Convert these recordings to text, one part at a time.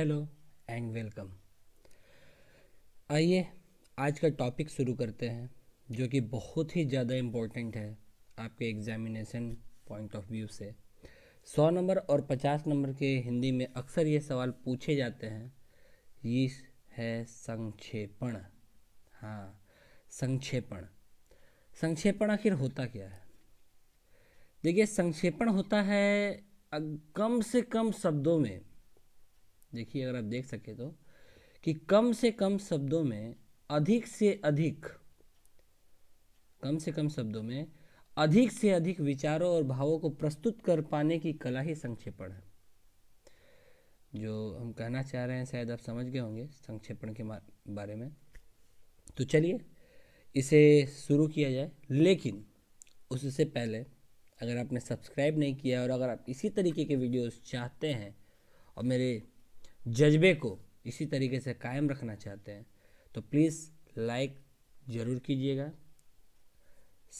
hello and welcome आइए आज का टॉपिक शुरू करते हैं जो कि बहुत ही ज़्यादा इम्पोर्टेंट है आपके एग्जामिनेशन पॉइंट ऑफ व्यू से सौ नंबर और पचास नंबर के हिंदी में अक्सर ये सवाल पूछे जाते हैं ये है संक्षेपण हाँ संक्षेपण संक्षेपण आखिर होता क्या है देखिए संक्षेपण होता है कम से कम शब्दों में देखिए अगर आप देख सके तो कि कम से कम शब्दों में अधिक से अधिक कम से कम शब्दों में अधिक से अधिक विचारों और भावों को प्रस्तुत कर पाने की कला ही संक्षेपण है जो हम कहना चाह रहे हैं शायद आप समझ गए होंगे संक्षेपण के बारे में तो चलिए इसे शुरू किया जाए लेकिन उससे पहले अगर आपने सब्सक्राइब नहीं किया और अगर आप इसी तरीके के वीडियोस चाहते हैं और मेरे जज्बे को इसी तरीके से कायम रखना चाहते हैं तो प्लीज़ लाइक ज़रूर कीजिएगा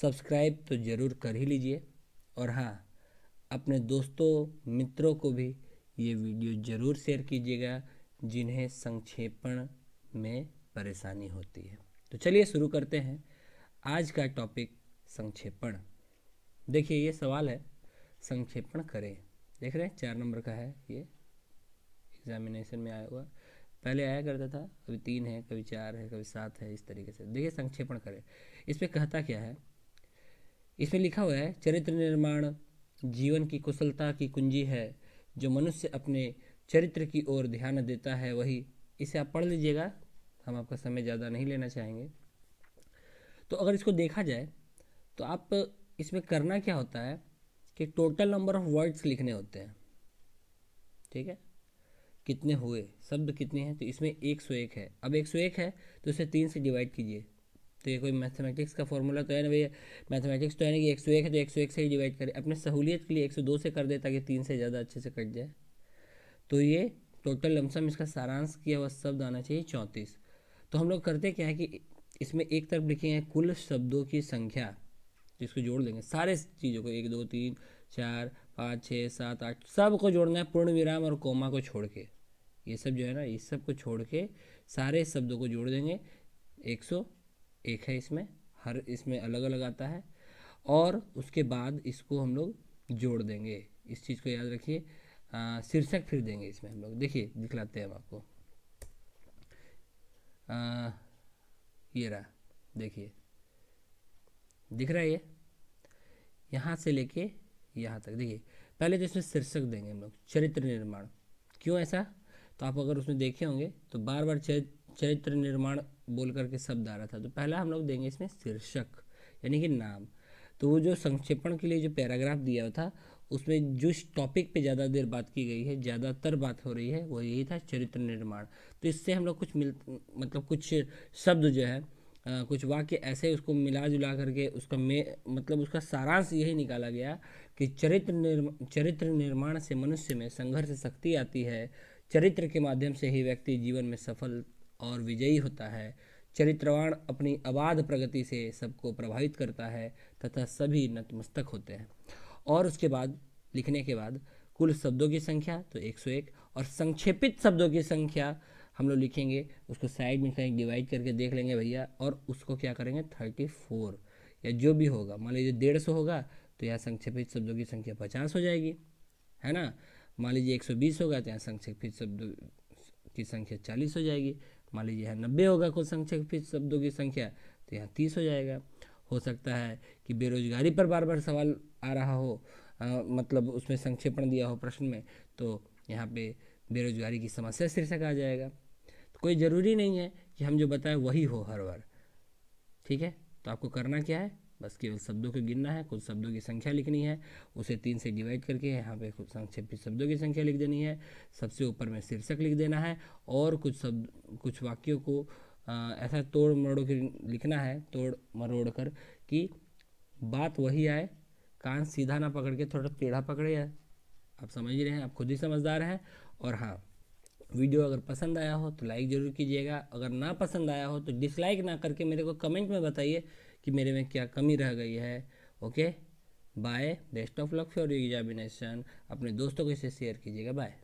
सब्सक्राइब तो ज़रूर कर ही लीजिए और हाँ अपने दोस्तों मित्रों को भी ये वीडियो ज़रूर शेयर कीजिएगा जिन्हें संक्षेपण में परेशानी होती है तो चलिए शुरू करते हैं आज का टॉपिक संक्षेपण देखिए ये सवाल है संक्षेपण करें देख रहे हैं चार नंबर का है ये एग्जामिनेशन में आया हुआ पहले आया करता था कभी तीन है कभी चार है कभी सात है इस तरीके से देखिए संक्षेपण करें इसमें कहता क्या है इसमें लिखा हुआ है चरित्र निर्माण जीवन की कुशलता की कुंजी है जो मनुष्य अपने चरित्र की ओर ध्यान देता है वही इसे आप पढ़ लीजिएगा हम आपका समय ज़्यादा नहीं लेना चाहेंगे तो अगर इसको देखा जाए तो आप इसमें करना क्या होता है कि टोटल नंबर ऑफ वर्ड्स लिखने होते हैं ठीक है कितने हुए शब्द कितने हैं तो इसमें एक सौ एक है अब एक सौ एक है तो इसे तीन से डिवाइड कीजिए तो ये कोई मैथमेटिक्स का फॉर्मूला तो है ना भैया मैथमेटिक्स तो है ना कि एक सौ एक है तो एक सौ एक से ही डिवाइड करें अपने सहूलियत के लिए एक सौ दो से कर दे ताकि तीन से ज़्यादा अच्छे से कट जाए तो ये टोटल लमसम इसका सारांश किया हुआ शब्द आना चाहिए चौंतीस तो हम लोग करते क्या है कि इसमें एक तरफ लिखेंगे कुल शब्दों की संख्या जिसको तो जोड़ देंगे सारे चीज़ों को एक दो तीन चार पाँच छः सात आठ सब को जोड़ना है पूर्ण विराम और कोमा को छोड़ के ये सब जो है ना इस सब को छोड़ के सारे शब्दों को जोड़ देंगे एक सौ एक है इसमें हर इसमें अलग अलग आता है और उसके बाद इसको हम लोग जोड़ देंगे इस चीज़ को याद रखिए शीर्षक फिर देंगे इसमें हम लोग देखिए दिखलाते हैं हम आपको आ, ये रहा देखिए दिख रहा है ये यहाँ से लेके यहाँ तक देखिए पहले तो इसमें शीर्षक देंगे हम लोग चरित्र निर्माण क्यों ऐसा तो आप अगर उसमें देखे होंगे तो बार बार चरित्र निर्माण बोल करके शब्द आ रहा था तो पहला हम लोग देंगे इसमें शीर्षक यानी कि नाम तो वो जो संक्षेपण के लिए जो पैराग्राफ दिया था उसमें जिस टॉपिक पे ज़्यादा देर बात की गई है ज़्यादातर बात हो रही है वो यही था चरित्र निर्माण तो इससे हम लोग कुछ मिल मतलब कुछ शब्द जो है आ, कुछ वाक्य ऐसे उसको मिला जुला करके उसका मे मतलब उसका सारांश यही निकाला गया कि चरित्र निर्मा चरित्र निर्माण से मनुष्य में संघर्ष शक्ति आती है चरित्र के माध्यम से ही व्यक्ति जीवन में सफल और विजयी होता है चरित्रवान अपनी अबाध प्रगति से सबको प्रभावित करता है तथा सभी नतमस्तक होते हैं और उसके बाद लिखने के बाद कुल शब्दों की संख्या तो 101 और संक्षेपित शब्दों की संख्या हम लोग लिखेंगे उसको साइड में कहीं डिवाइड करके देख लेंगे भैया और उसको क्या करेंगे 34 या जो भी होगा मान लीजिए डेढ़ सौ होगा तो यहाँ संक्षेपित शब्दों की संख्या पचास हो जाएगी है ना मान लीजिए एक सौ बीस होगा तो यहाँ फिर शब्दों की संख्या चालीस हो जाएगी मान लीजिए यहाँ नब्बे होगा कुल फिर शब्दों की संख्या तो यहाँ तीस हो जाएगा हो सकता है कि बेरोजगारी पर बार बार सवाल आ रहा हो आ, मतलब उसमें संक्षेपण दिया हो प्रश्न में तो यहाँ पे बेरोजगारी की समस्या शीर्षक आ जाएगा तो कोई ज़रूरी नहीं है कि हम जो बताएं वही हो हर बार ठीक है तो आपको करना क्या है बस केवल शब्दों को गिनना है कुछ शब्दों की संख्या लिखनी है उसे तीन से डिवाइड करके यहाँ पे कुछ संक्षिप्त शब्दों की संख्या लिख देनी है सबसे ऊपर में शीर्षक लिख देना है और कुछ शब्द कुछ वाक्यों को आ, ऐसा तोड़ मरोड़ के लिखना है तोड़ मरोड़ कर कि बात वही आए कान सीधा ना पकड़ के थोड़ा टेढ़ा पकड़े आप समझ रहे हैं आप खुद ही समझदार हैं और हाँ वीडियो अगर पसंद आया हो तो लाइक ज़रूर कीजिएगा अगर ना पसंद आया हो तो डिसलाइक ना करके मेरे को कमेंट में बताइए कि मेरे में क्या कमी रह गई है okay bye best of luck for examination अपने दोस्तों को इसे शेयर कीजिएगा बाय